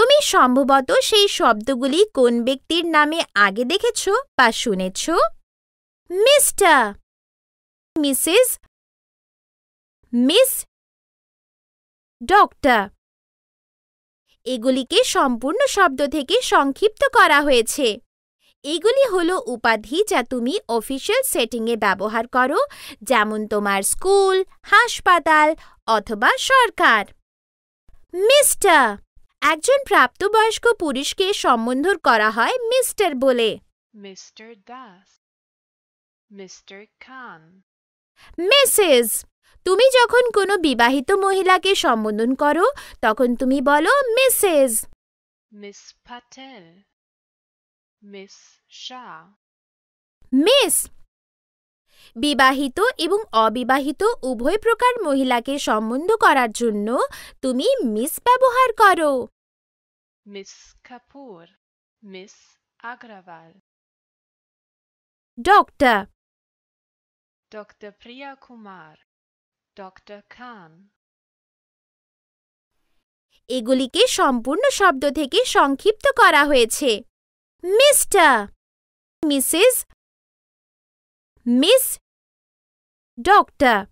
তুমি সম্ভবত সেই শব্দগুলি কোন ব্যক্তির নামে আগে দেখেছ বা শুনেছ মিস্টার মিসেস মিস ডক্টর এগুলিকে সম্পূর্ণ শব্দ থেকে সংক্ষিপ্ত করা হয়েছে এগুলি হল উপাধি যা তুমি অফিসিয়াল সেটিংয়ে ব্যবহার করো যেমন তোমার স্কুল হাসপাতাল অথবা সরকার মিস্টার একজন প্রাপ্তবয়স্ক পুরুষকে সম্বোধন করা হয় মিস্টার বলে mister Das mister Khan Mrs তুমি যখন কোনো বিবাহিত মহিলাকে সম্বোধন করো তখন তুমি বলো Mrs miss Patel miss Shah miss বিবাহিত এবং অবিবাহিত উভয় প্রকার মহিলাকে সম্বন্ধ করার জন্য তুমি মিস ব্যবহার করো Miss Kapoor, Miss Agrawal. Doctor. Dr. Priya Kumar, Dr. Khan. এগুলিকে সম্পূর্ণ শব্দ থেকে সংক্ষিপ্ত করা হয়েছে মিস্টার মিসেস মিস ডক্টর